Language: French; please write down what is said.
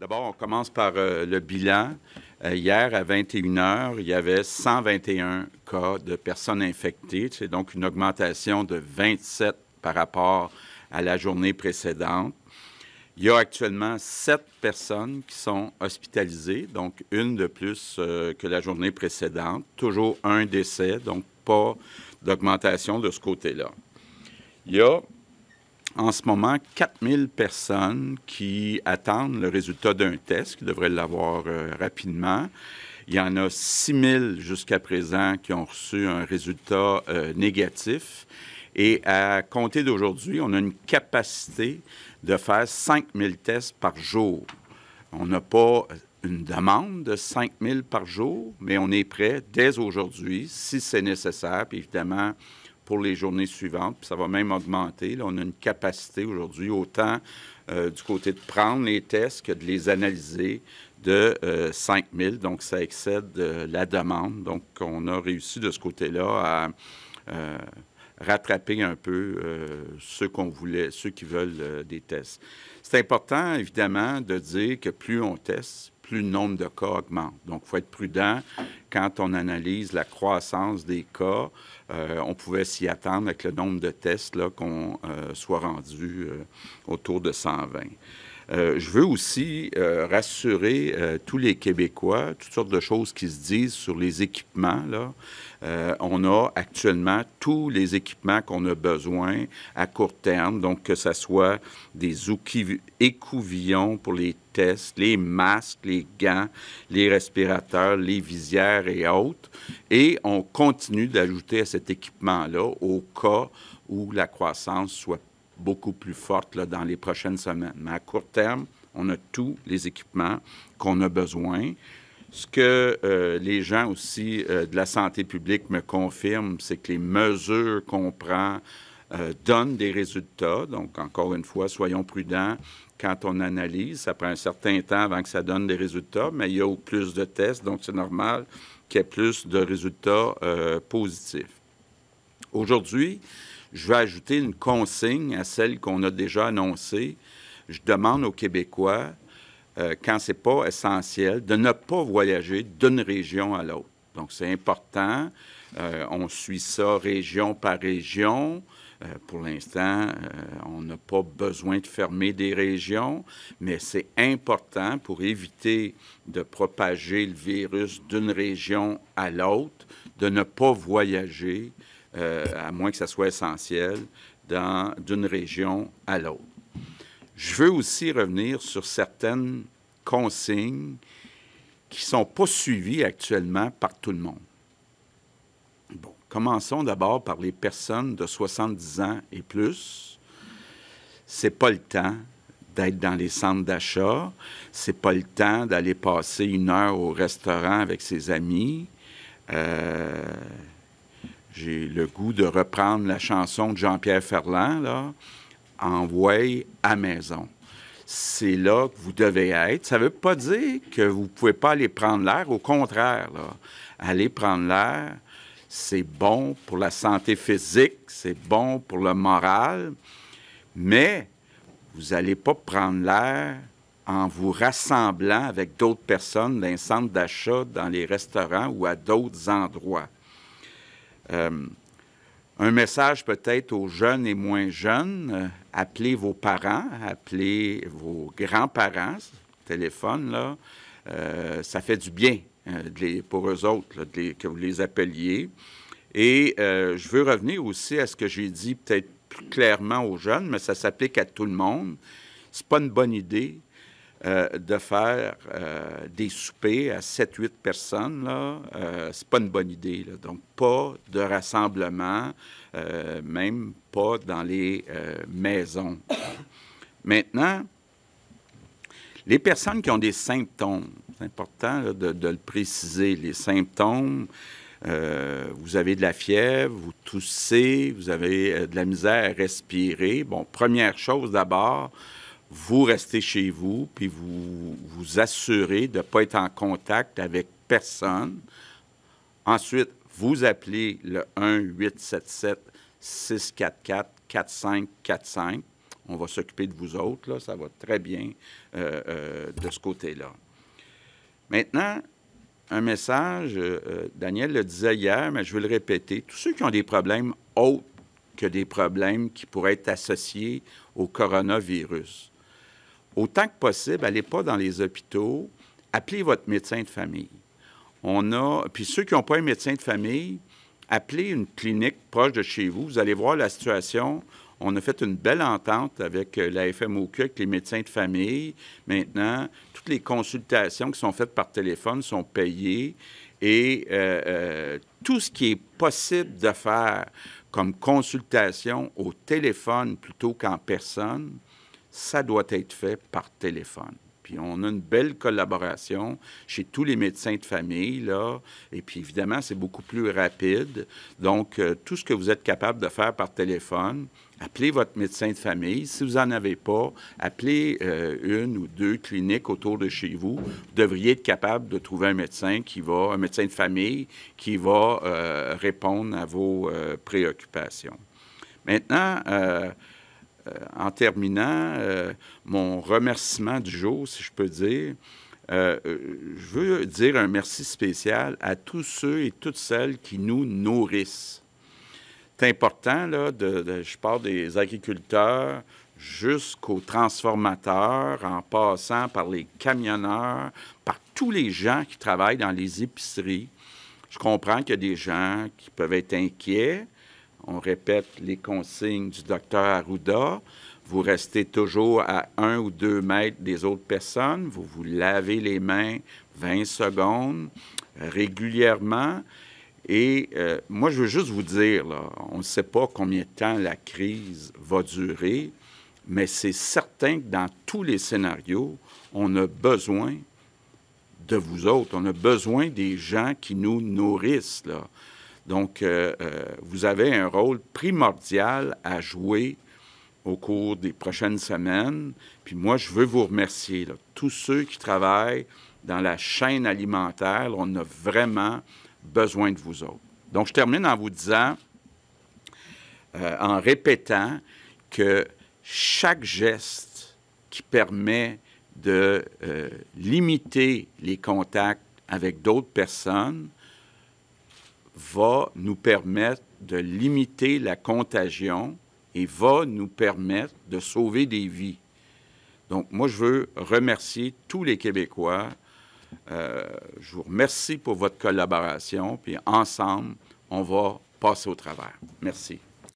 D'abord, on commence par euh, le bilan. Euh, hier, à 21 heures, il y avait 121 cas de personnes infectées. C'est donc une augmentation de 27 par rapport à la journée précédente. Il y a actuellement sept personnes qui sont hospitalisées, donc une de plus euh, que la journée précédente. Toujours un décès, donc pas d'augmentation de ce côté-là. Il y a en ce moment 4000 personnes qui attendent le résultat d'un test, qui devraient l'avoir euh, rapidement. Il y en a 6000 jusqu'à présent qui ont reçu un résultat euh, négatif. Et à compter d'aujourd'hui, on a une capacité de faire 5000 tests par jour. On n'a pas une demande de 5 000 par jour, mais on est prêt dès aujourd'hui, si c'est nécessaire. Puis évidemment, pour les journées suivantes. Puis ça va même augmenter. Là, on a une capacité aujourd'hui, autant euh, du côté de prendre les tests que de les analyser, de 5 euh, 000. Donc, ça excède euh, la demande. Donc, on a réussi de ce côté-là à rattraper un peu ceux qu'on voulait, ceux qui veulent des tests. C'est important, évidemment, de dire que plus on teste, plus le nombre de cas augmente. Donc, il faut être prudent quand on analyse la croissance des cas. Euh, on pouvait s'y attendre avec le nombre de tests qu'on euh, soit rendu euh, autour de 120. Euh, je veux aussi euh, rassurer euh, tous les Québécois, toutes sortes de choses qui se disent sur les équipements. Là. on a actuellement tous les équipements qu'on a besoin à court terme, donc que ce soit des écouvillons pour les tests, les masques, les gants, les respirateurs, les visières et autres. Et on continue d'ajouter à cet équipement-là au cas où la croissance soit beaucoup plus forte dans les prochaines semaines. Mais à court terme, on a tous les équipements qu'on a besoin. Ce que euh, les gens aussi euh, de la santé publique me confirment, c'est que les mesures qu'on prend euh, donnent des résultats. Donc, encore une fois, soyons prudents quand on analyse. Ça prend un certain temps avant que ça donne des résultats, mais il y a plus de tests, donc c'est normal qu'il y ait plus de résultats positifs. Aujourd'hui, je vais ajouter une consigne à celle qu'on a déjà annoncée. Je demande aux Québécois, euh, quand ce n'est pas essentiel, de ne pas voyager d'une région à l'autre. Donc, c'est important. Euh, on suit ça région par région. Euh, pour l'instant, on n'a pas besoin de fermer des régions, mais c'est important pour éviter de propager le virus d'une région à l'autre, de ne pas voyager euh, à moins que ça soit essentiel, d'une région à l'autre. Je veux aussi revenir sur certaines consignes qui ne sont pas suivies actuellement par tout le monde. Bon, commençons d'abord par les personnes de 70 ans et plus. C'est pas le temps d'être dans les centres d'achat, c'est pas le temps d'aller passer une heure au restaurant avec ses amis. Euh, j'ai le goût de reprendre la chanson de Jean-Pierre Ferland, là, à maison. C'est là que vous devez être. Ça ne veut pas dire que vous ne pouvez pas aller prendre l'air. Au contraire, là, aller prendre l'air, c'est bon pour la santé physique, c'est bon pour le moral, mais vous n'allez pas prendre l'air en vous rassemblant avec d'autres personnes dans un centre d'achat, dans les restaurants ou à d'autres endroits. Euh, un message peut-être aux jeunes et moins jeunes, euh, appelez vos parents, appelez vos grands-parents, téléphone, là, euh, ça fait du bien les, pour eux autres que vous les appeliez. Et je veux revenir aussi à ce que j'ai dit peut-être plus clairement aux jeunes, mais ça s'applique à tout le monde. C'est pas une bonne idée euh, de faire euh, des soupers à 7-8 personnes, là, n'est euh, c'est pas une bonne idée. Donc, pas de rassemblement, même pas dans les maisons. Maintenant, les personnes qui ont des symptômes, c'est important de, le préciser, les symptômes, vous avez de la fièvre, vous toussez, vous avez de la misère à respirer. Bon, première chose d'abord, vous restez chez vous, puis vous vous assurez de ne pas être en contact avec personne. Ensuite, vous appelez le 1-877-644-4545. On va s'occuper de vous autres, là. ça va très bien euh, euh, de ce côté-là. Maintenant, un message, euh, Daniel le disait hier, mais je veux le répéter, tous ceux qui ont des problèmes autres que des problèmes qui pourraient être associés au coronavirus, autant que possible, n'allez pas dans les hôpitaux, appelez votre médecin de famille. On a, puis ceux qui n'ont pas un médecin de famille, appelez une clinique proche de chez vous. Vous allez voir la situation. On a fait une belle entente avec euh, la FMOQ, avec les médecins de famille. Maintenant, toutes les consultations qui sont faites par téléphone sont payées et euh, euh, tout ce qui est possible de faire comme consultation au téléphone plutôt qu'en personne, ça doit être fait par téléphone. Puis on a une belle collaboration chez tous les médecins de famille, là. Et puis évidemment, c'est beaucoup plus rapide. Donc, euh, tout ce que vous êtes capable de faire par téléphone, appelez votre médecin de famille. Si vous n'en avez pas, appelez euh, une ou deux cliniques autour de chez vous. Vous devriez être capable de trouver un médecin qui va, un médecin de famille qui va euh, répondre à vos préoccupations. Maintenant, en terminant, euh, mon remerciement du jour, si je peux dire, euh, euh, je veux dire un merci spécial à tous ceux et toutes celles qui nous nourrissent. C'est important, là, je parle des agriculteurs jusqu'aux transformateurs, en passant par les camionneurs, par tous les gens qui travaillent dans les épiceries. Je comprends qu'il y a des gens qui peuvent être inquiets, on répète les consignes du docteur Arruda. Vous restez toujours à un ou deux mètres des autres personnes. Vous vous lavez les mains 20 secondes régulièrement. Et euh, moi, je veux juste vous dire, on ne sait pas combien de temps la crise va durer, mais c'est certain que dans tous les scénarios, on a besoin de vous autres, on a besoin des gens qui nous nourrissent. Là. Donc, euh, euh, vous avez un rôle primordial à jouer au cours des prochaines semaines. Puis moi, je veux vous remercier, tous ceux qui travaillent dans la chaîne alimentaire. on a vraiment besoin de vous autres. Donc, je termine en vous disant, euh, en répétant que chaque geste qui permet de limiter les contacts avec d'autres personnes va nous permettre de limiter la contagion et va nous permettre de sauver des vies. Donc, moi, je veux remercier tous les Québécois. Euh, je vous remercie pour votre collaboration, puis ensemble, on va passer au travers. Merci.